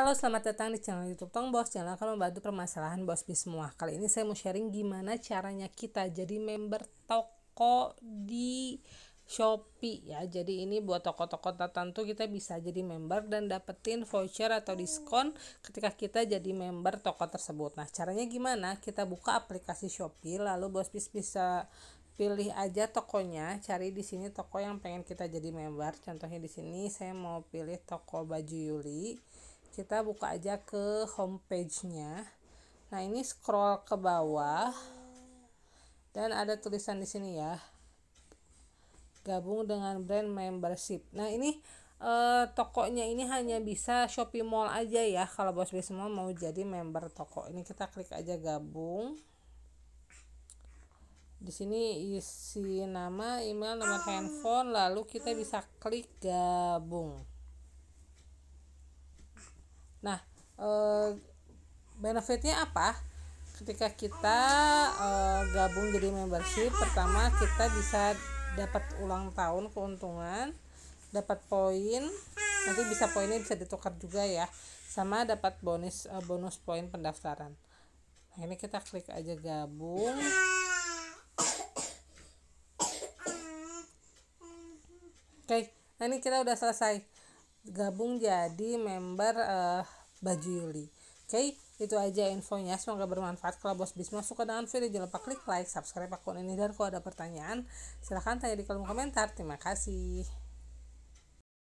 Halo, selamat datang di channel YouTube Tong Bos. Channel akan membantu permasalahan bos bis semua. Kali ini saya mau sharing gimana caranya kita jadi member toko di Shopee ya. Jadi ini buat toko-toko tertentu kita bisa jadi member dan dapetin voucher atau diskon ketika kita jadi member toko tersebut. Nah, caranya gimana? Kita buka aplikasi Shopee lalu bos bis bisa pilih aja tokonya cari di sini toko yang pengen kita jadi member contohnya di sini saya mau pilih toko baju Yuli kita buka aja ke homepage-nya. Nah, ini scroll ke bawah dan ada tulisan di sini ya. Gabung dengan brand membership. Nah, ini eh, tokonya ini hanya bisa Shopee Mall aja ya kalau Bos B semua mau jadi member toko. Ini kita klik aja gabung. Di sini isi nama, email, nomor ah. handphone, lalu kita bisa klik gabung. Nah, eh, benefitnya apa? Ketika kita eh, gabung jadi membership, pertama kita bisa dapat ulang tahun keuntungan, dapat poin, nanti bisa poinnya bisa ditukar juga ya, sama dapat bonus eh, bonus poin pendaftaran. Nah, ini kita klik aja gabung. Oke, okay. nah ini kita udah selesai gabung jadi member uh, Baju Yuli. Oke, okay? itu aja infonya. Semoga bermanfaat. Kalau Bos Bisma suka dengan video, jangan lupa klik like, subscribe akun ini, dan kalau ada pertanyaan, silahkan tanya di kolom komentar. Terima kasih.